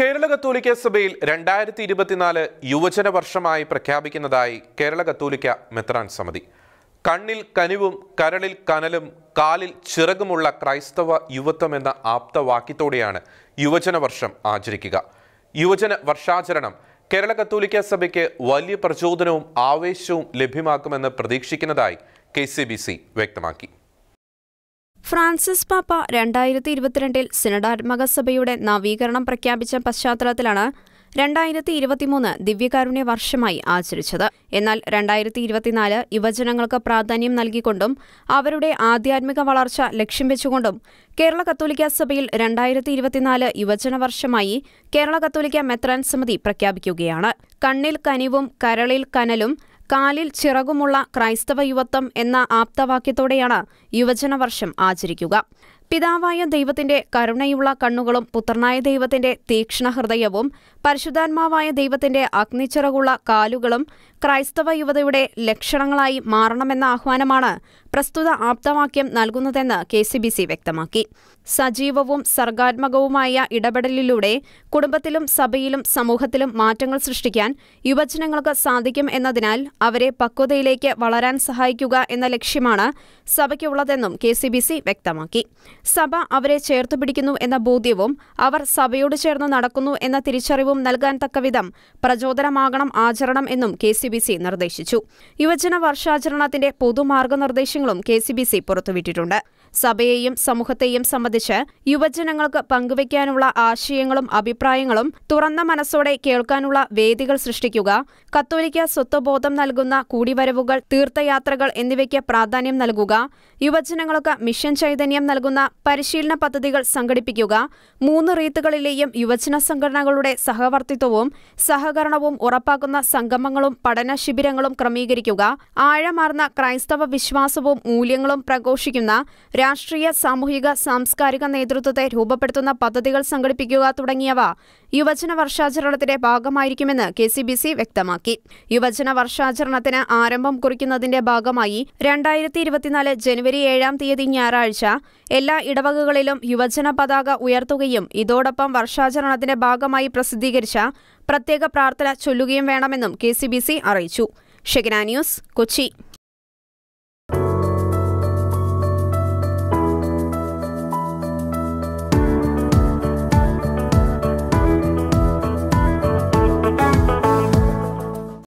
കേരള കത്തോലിക്ക സഭയിൽ രണ്ടായിരത്തി ഇരുപത്തിനാല് യുവജന വർഷമായി പ്രഖ്യാപിക്കുന്നതായി കേരള കത്തോലിക്ക മെത്രാൻ സമിതി കണ്ണിൽ കനിവും കരളിൽ കനലും കാലിൽ ചിറകുമുള്ള ക്രൈസ്തവ യുവത്വം എന്ന ആപ്തവാക്യത്തോടെയാണ് യുവജന വർഷം ആചരിക്കുക യുവജന വർഷാചരണം കേരള കത്തോലിക്ക സഭയ്ക്ക് വലിയ പ്രചോദനവും ആവേശവും ലഭ്യമാക്കുമെന്ന് പ്രതീക്ഷിക്കുന്നതായി കെ വ്യക്തമാക്കി ഫ്രാൻസിസ് പാപ്പ രണ്ടായിരത്തി ഇരുപത്തിരണ്ടിൽ സിനഡാത്മക സഭയുടെ നവീകരണം പ്രഖ്യാപിച്ച പശ്ചാത്തലത്തിലാണ് രണ്ടായിരത്തി ഇരുപത്തിമൂന്ന് ദിവ്യകാരുണ്യ വർഷമായി ആചരിച്ചത് എന്നാൽ രണ്ടായിരത്തി ഇരുപത്തിനാല് യുവജനങ്ങൾക്ക് പ്രാധാന്യം നൽകിക്കൊണ്ടും അവരുടെ ആധ്യാത്മിക വളർച്ച ലക്ഷ്യം വെച്ചുകൊണ്ടും കേരള കത്തോലിക്ക സഭയിൽ രണ്ടായിരത്തി ഇരുപത്തിനാല് യുവജന വർഷമായി കേരള കത്തോലിക്ക മെത്രാൻ സമിതി പ്രഖ്യാപിക്കുകയാണ് കണ്ണിൽ കനിവും കരളിൽ കനലും കാലിൽ ചിറകുമുള്ള ക്രൈസ്തവ യുവത്വം എന്ന ആപ്തവാക്യത്തോടെയാണ് യുവജന വർഷം ആചരിക്കുക പിതാവായ ദൈവത്തിന്റെ കരുണയുള്ള കണ്ണുകളും പുത്രനായ ദൈവത്തിന്റെ തീക്ഷ്ണ ഹൃദയവും പരിശുദ്ധാത്മാവായ ദൈവത്തിന്റെ അഗ്നിച്ചിറകുള്ള കാലുകളും ക്രൈസ്തവ യുവതയുടെ ലക്ഷണങ്ങളായി മാറണമെന്ന ആഹ്വാനമാണ് പ്രസ്തുത ആപ്തവാക്യം നൽകുന്നതെന്ന് കെ സി ബി സി വ്യക്തമാക്കി സജീവവും സർഗാത്മകവുമായ ഇടപെടലിലൂടെ കുടുംബത്തിലും സഭയിലും സമൂഹത്തിലും മാറ്റങ്ങൾ സൃഷ്ടിക്കാൻ യുവജനങ്ങൾക്ക് സാധിക്കും എന്നതിനാൽ അവരെ പക്വതയിലേക്ക് വളരാൻ സഹായിക്കുക എന്ന ലക്ഷ്യമാണ് സഭയ്ക്കുള്ളതെന്നും കെ സി ബി സി വ്യക്തമാക്കി സഭ അവരെ ചേർത്ത് പിടിക്കുന്നു എന്ന ബോധ്യവും അവർ സഭയോട് ചേർന്ന് നടക്കുന്നു എന്ന തിരിച്ചറിവും നൽകാൻ തക്കവിധം പ്രചോദനമാകണം ആചരണം എന്നും കെ സി ബി സി നിർദ്ദേശിച്ചു യുവജന വർഷാചരണത്തിന്റെ പൊതു നിർദ്ദേശങ്ങളും കെ സി ബി സി പുറത്തുവിട്ടിട്ടുണ്ട് സഭയെയും സമൂഹത്തെയും സംബന്ധിച്ച് യുവജനങ്ങൾക്ക് പങ്കുവയ്ക്കാനുള്ള ആശയങ്ങളും അഭിപ്രായങ്ങളും തുറന്ന മനസ്സോടെ കേൾക്കാനുള്ള വേദികൾ സൃഷ്ടിക്കുക കത്തോലിക്ക സ്വത്വബോധം നൽകുന്ന കൂടിവരവുകൾ തീർത്ഥയാത്രകൾ എന്നിവയ്ക്ക് പ്രാധാന്യം നൽകുക യുവജനങ്ങൾക്ക് മിഷൻ ചൈതന്യം നൽകുന്ന പരിശീലന പദ്ധതികൾ സംഘടിപ്പിക്കുക മൂന്ന് റീത്തുകളിലെയും യുവജന സംഘടനകളുടെ സഹവർത്തിത്വവും സഹകരണവും ഉറപ്പാക്കുന്ന സംഗമങ്ങളും പഠന ശിബിരങ്ങളും ക്രമീകരിക്കുക ആഴമാർന്ന ക്രൈസ്തവ വിശ്വാസവും ആദർശവും മൂല്യങ്ങളും പ്രഘോഷിക്കുന്ന രാഷ്ട്രീയ സാമൂഹിക സാംസ്കാരിക നേതൃത്വത്തെ രൂപപ്പെടുത്തുന്ന പദ്ധതികൾ സംഘടിപ്പിക്കുക തുടങ്ങിയവ യുവജന വർഷാചരണത്തിന്റെ ഭാഗമായിരിക്കുമെന്ന് കെ സി ബി സി വ്യക്തമാക്കി യുവജന വർഷാചരണത്തിന് ആരംഭം കുറിക്കുന്നതിന്റെ ഭാഗമായി രണ്ടായിരത്തി ഇരുപത്തിനാല് ജനുവരി ഏഴാം തീയതി ഞായറാഴ്ച എല്ലാ ഇടവകകളിലും യുവജന പതാക ഉയർത്തുകയും ഇതോടൊപ്പം വർഷാചരണത്തിന്റെ ഭാഗമായി പ്രസിദ്ധീകരിച്ച പ്രത്യേക പ്രാർത്ഥന ചൊല്ലുകയും വേണമെന്നും കെ സി ബി സി അറിയിച്ചു ഷെഗ്ന ന്യൂസ് കൊച്ചി